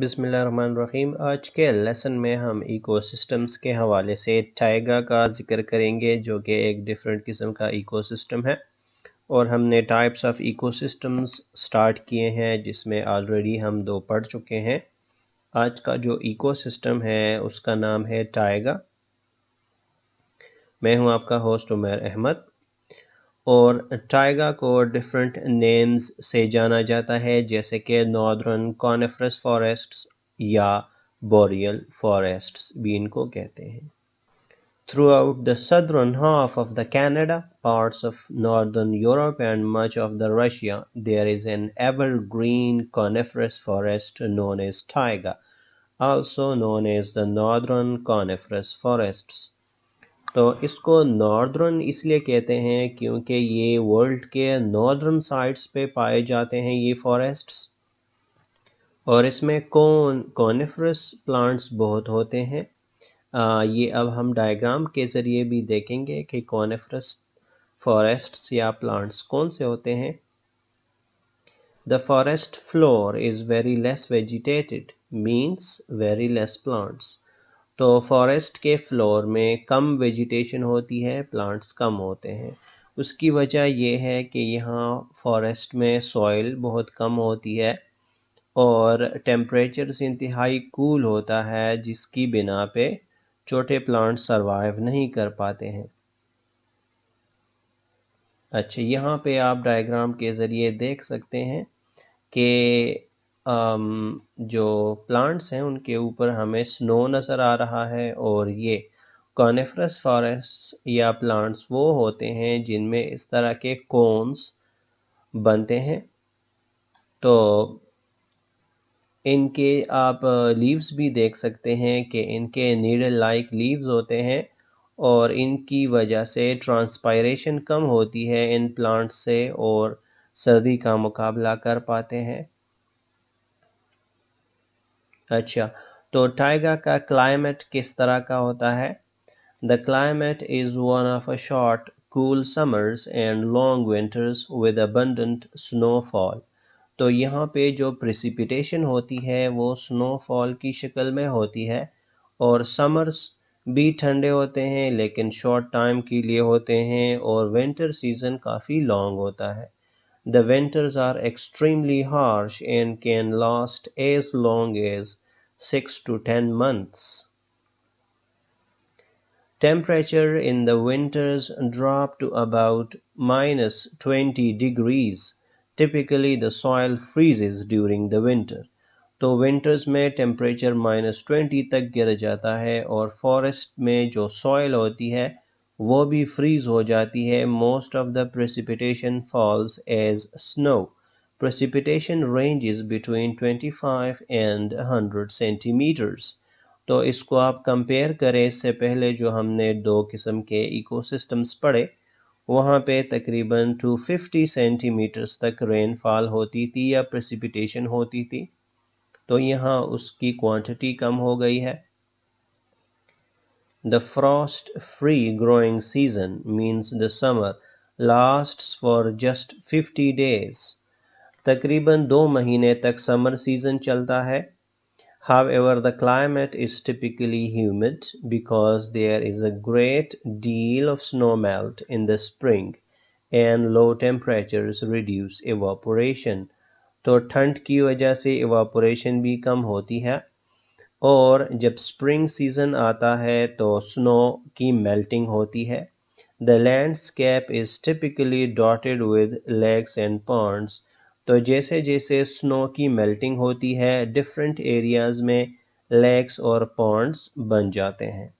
रहीम आज के लेसन में हम इकोसिस्टम्स के हवाले से टाइगा का जिक्र करेंगे जो कि एक डिफरेंट किस्म का इकोसिस्टम है और हमने टाइप्स ऑफ इकोसिस्टम्स स्टार्ट किए हैं जिसमें ऑलरेडी हम दो पढ़ चुके हैं आज का जो इकोसिस्टम है उसका नाम है टाइगा मैं हूं आपका होस्ट उमर अहमद और टाइगा को डिफरेंट नेम्स से जाना जाता है जैसे कि नॉर्दर्न कॉनिफ्रस फॉरेस्ट या बोरियल फॉरेस्ट भी इनको कहते हैं throughout the southern half of the Canada part of northern Europe and much of the Russia there is an evergreen coniferous forest known as taiga also known as the northern coniferous forest तो इसको northern इसलिए कहते हैं क्योंकि ये world के northern sides पे पाए जाते हैं ये फॉरेस्ट्स और इसमें कौन कॉनिफ्रस प्लांट्स बहुत होते हैं आ, ये अब हम डायग्राम के ज़रिए भी देखेंगे कि कॉनिफ्रस फॉरेस्ट्स या प्लांट्स कौन से होते हैं the forest floor is very less vegetated means very less plants तो फॉरेस्ट के फ्लोर में कम वेजिटेशन होती है प्लांट्स कम होते हैं उसकी वजह यह है कि यहाँ फॉरेस्ट में सॉइल बहुत कम होती है और टेम्परेचर इंतहाई कूल होता है जिसकी बिना पे छोटे प्लांट सर्वाइव नहीं कर पाते हैं अच्छा यहाँ पे आप डायग्राम के ज़रिए देख सकते हैं कि जो प्लांट्स हैं उनके ऊपर हमें स्नो नज़र आ रहा है और ये कॉनिफ्रस फॉरेस्ट या प्लांट्स वो होते हैं जिनमें इस तरह के कोन्स बनते हैं तो इनके आप लीव्स भी देख सकते हैं कि इनके नीडल लाइक लीव्स होते हैं और इनकी वजह से ट्रांसपायरेशन कम होती है इन प्लांट्स से और सर्दी का मुकाबला कर पाते हैं अच्छा तो टाइगर का क्लाइमेट किस तरह का होता है the climate is one of a short cool summers and long winters with abundant snowfall तो यहाँ पे जो प्रिसिपिटेशन होती है वो स्नोफॉल की शक्ल में होती है और समर्स भी ठंडे होते हैं लेकिन शॉर्ट टाइम के लिए होते हैं और विंटर सीजन काफ़ी लॉन्ग होता है The winters are extremely harsh and can last as long as 6 to 10 months. Temperature in the winters drop to about minus 20 degrees. Typically the soil freezes during the winter. तो winters में temperature minus twenty तक गिर जाता है और forest में जो soil होती है वो भी फ्रीज हो जाती है most of the falls as snow precipitation range is between 25 and 100 centimetres तो इसको आप कंपेयर करें इससे पहले जो हमने दो किस्म के इकोसिस्टम्स पढ़े वहाँ पे तकरीबन 250 सेंटीमीटर्स तक रेनफॉल होती थी या प्रेसिपिटेशन होती थी तो यहाँ उसकी क्वांटिटी कम हो गई है The frost-free growing season means the summer lasts for just 50 days. तकरीबन do mahine tak summer season chalta hai. However, the climate is typically humid because there is a great deal of snow melt in the spring and low temperatures reduce evaporation. To ठंड ki वजह se evaporation bhi kam hoti hai. और जब spring season आता है तो snow की melting होती है the landscape is typically dotted with lakes and ponds तो जैसे जैसे स्नो की मेल्टिंग होती है डिफरेंट एरियाज़ में लेक्स और पॉन्ड्स बन जाते हैं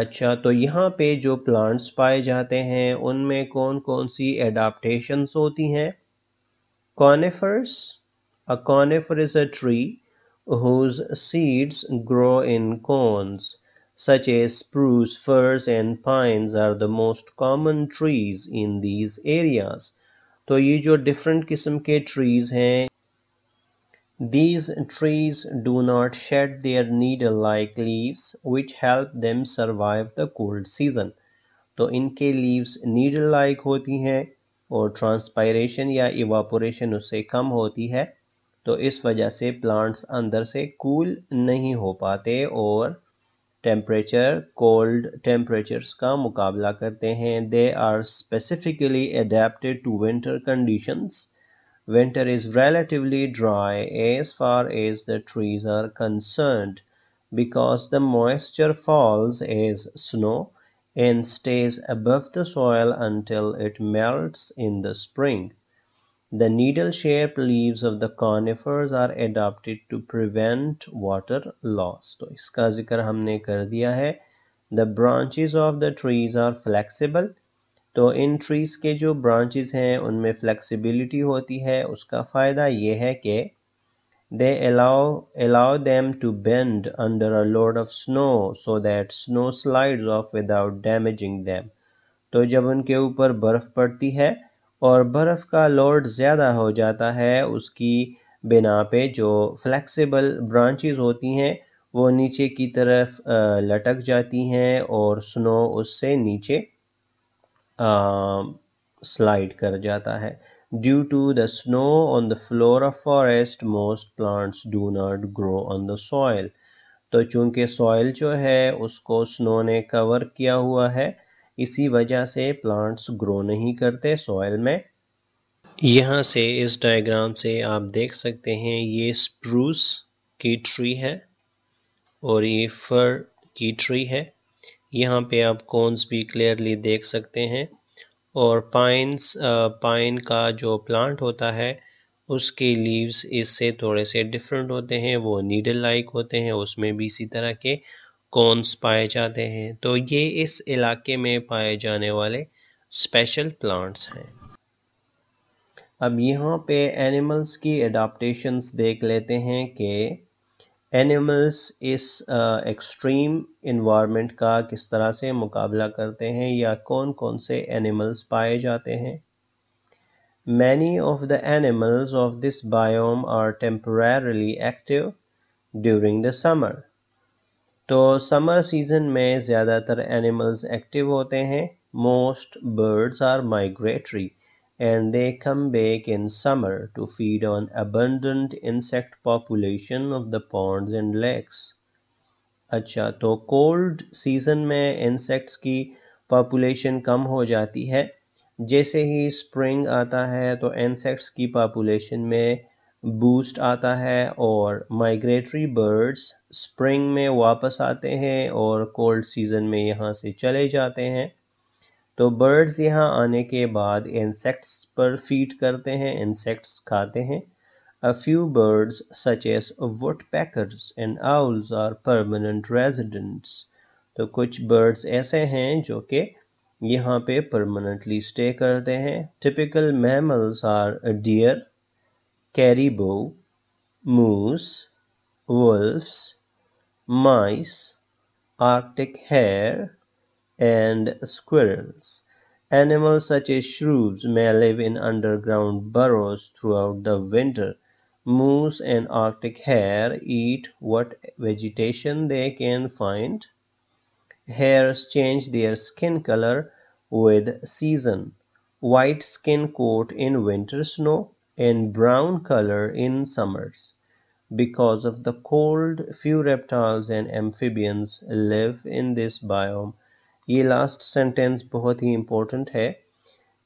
अच्छा तो यहाँ पे जो प्लांट्स पाए जाते हैं उनमें कौन कौन सी एडाप्टेशंस होती हैं conifers A conifer is a tree whose seeds grow in cones. Such as spruce, firs and pines are the most common trees in these areas. तो ये जो different किस्म के trees हैं These trees do not shed their needle-like leaves which help them survive the cold season. तो इनके leaves needle-like होती हैं और transpiration या evaporation उससे कम होती है तो इस वजह से प्लांट्स अंदर से कूल नहीं हो पाते और टेम्परेचर कोल्ड टेम्परेचर्स का मुकाबला करते हैं they are specifically adapted to winter conditions winter is relatively dry as far as the trees are concern because the moisture falls as snow and stays above the soil until it melt in the spring The needle-shaped leaves of the conifers are adapted to prevent water loss. तो इसका जिक्र हमने कर दिया है The branches of the trees are flexible. तो इन trees के जो branches हैं उनमें flexibility होती है उसका फ़ायदा ये है कि They allow, allow them to bend under a load of snow so that snow slides off without damaging them. तो जब उनके ऊपर बर्फ़ पड़ती है और बर्फ़ का लोड ज़्यादा हो जाता है उसकी बिना पे जो फ्लेक्सिबल ब्रांचेस होती हैं वो नीचे की तरफ लटक जाती हैं और स्नो उससे नीचे स्लाइड कर जाता है due to the snow on the floor of forest most plants do not grow on the soil तो चूंकि सॉयल जो है उसको स्नो ने कवर किया हुआ है इसी वजह से प्लांट्स ग्रो नहीं करते सॉयल में यहाँ से इस डायग्राम से आप देख सकते हैं ये स्प्रूस की ट्री है और ये फर की ट्री है यहाँ पे आप कॉन्स भी क्लियरली देख सकते हैं और पाइन्स पाइन का जो प्लांट होता है उसके लीव्स इससे थोड़े से डिफरेंट होते हैं वो नीडल लाइक होते हैं उसमें भी इसी तरह के कॉन्स पाए जाते हैं तो ये इस इलाके में पाए जाने वाले स्पेशल प्लांट्स हैं अब यहाँ पे एनिमल्स की एडाप्टेशंस देख लेते हैं कि एनिमल्स इस एक्सट्रीम इन्वायरमेंट का किस तरह से मुकाबला करते हैं या कौन कौन से एनिमल्स पाए जाते हैं Many of the animals of this biome are temporarily active during the summer. तो समर सीज़न में ज़्यादातर एनिमल्स एक्टिव होते हैं most birds are migratory and they come back in summer to feed on abundant insect population of the ponds and lakes अच्छा तो cold season में insects की population कम हो जाती है जैसे ही स्प्रिंग आता है तो इंसेक्ट्स की पॉपुलेशन में बूस्ट आता है और माइग्रेटरी बर्ड्स स्प्रिंग में वापस आते हैं और कोल्ड सीजन में यहाँ से चले जाते हैं तो बर्ड्स यहाँ आने के बाद इंसेक्ट्स पर फीड करते हैं इंसेक्ट्स खाते हैं a few birds such as woodpeckers and owls are permanent residents तो कुछ बर्ड्स ऐसे हैं जो कि यहाँ पे परमानेंटली स्टे करते हैं typical mammals are deer caribou, moose, wolves, mice, arctic hare, and squirrels. Animals such as shrews may live in underground burrows throughout the winter. Moose and arctic hare eat what vegetation they can find. Hares change their skin color with season. White skin coat in winter snow, and brown color in summers. Because of the cold, few reptiles and amphibians live in this biome. ये last sentence बहुत ही important है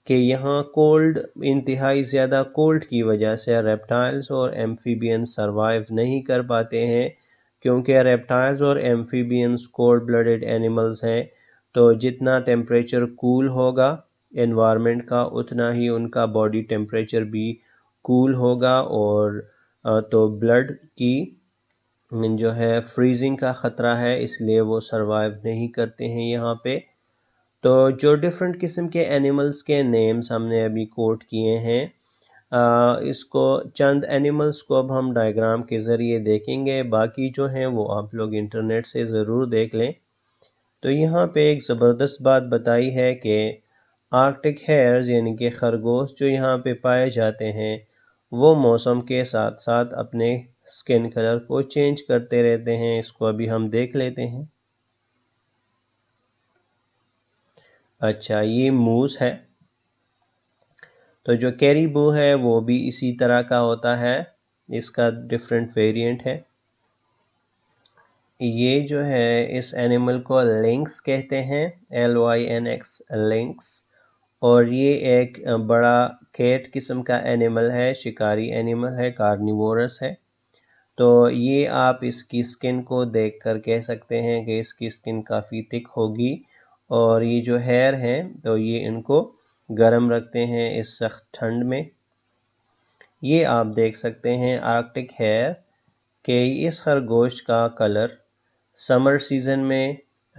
कि यहाँ cold इंतहाई ज़्यादा cold की वजह से रेप्टाइल्स और एम्फीबियन सरवाइव नहीं कर पाते हैं क्योंकि रेप्टाइल्स और एम्फीबियंस कोल्ड ब्लडेड एनिमल्स हैं तो जितना टेम्परेचर कूल होगा एनवायरनमेंट का उतना ही उनका बॉडी टेम्परेचर भी कूल होगा और तो ब्लड की जो है फ्रीजिंग का ख़तरा है इसलिए वो सरवाइव नहीं करते हैं यहाँ पे तो जो डिफरेंट किस्म के एनिमल्स के नेम्स हमने अभी कोट किए हैं आ, इसको चंद एनिमल्स को अब हम डायग्राम के ज़रिए देखेंगे बाकी जो हैं वो आप लोग इंटरनेट से ज़रूर देख लें तो यहाँ पे एक ज़बरदस्त बात बताई है कि आर्कटिक हेयर्स यानी कि खरगोश जो यहाँ पे पाए जाते हैं वो मौसम के साथ साथ अपने स्किन कलर को चेंज करते रहते हैं इसको अभी हम देख लेते हैं अच्छा ये मूस है तो जो कैरीबू है वो भी इसी तरह का होता है इसका डिफरेंट वेरिएंट है ये जो है इस एनिमल को लिंक्स कहते हैं L Y N X lynx और ये एक बड़ा कैट किस्म का एनिमल है शिकारी एनिमल है कार्निवोरस है तो ये आप इसकी स्किन को देख कर कह सकते हैं कि इसकी स्किन काफ़ी थिक होगी और ये जो हेयर हैं तो ये इनको गर्म रखते हैं इस सख्त ठंड में ये आप देख सकते हैं आर्कटिक हेयर के इस खरगोश का कलर समर सीज़न में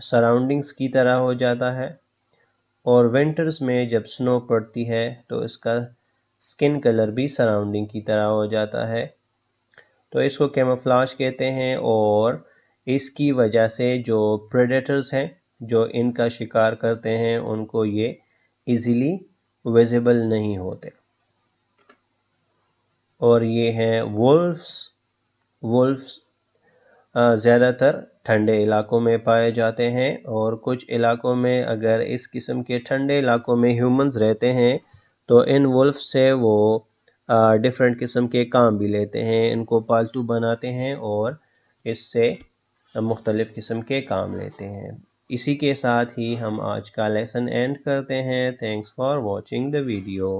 सराउंडिंग्स की तरह हो जाता है और विंटर्स में जब स्नो पड़ती है तो इसका स्किन कलर भी सराउंडिंग की तरह हो जाता है तो इसको कैमोफ्लाज कहते हैं और इसकी वजह से जो प्रेडेटर्स हैं जो इनका शिकार करते हैं उनको ये इजीली विजिबल नहीं होते और ये हैं वुल्फ्स वुल्फ्स ज़्यादातर ठंडे इलाकों में पाए जाते हैं और कुछ इलाकों में अगर इस किस्म के ठंडे इलाकों में ह्यूमंस रहते हैं तो इन वुल्फ से वो डिफरेंट किस्म के काम भी लेते हैं इनको पालतू बनाते हैं और इससे मुख्तलिफ़ किस्म के काम लेते हैं इसी के साथ ही हम आज का लेसन एंड करते हैं thanks for watching the video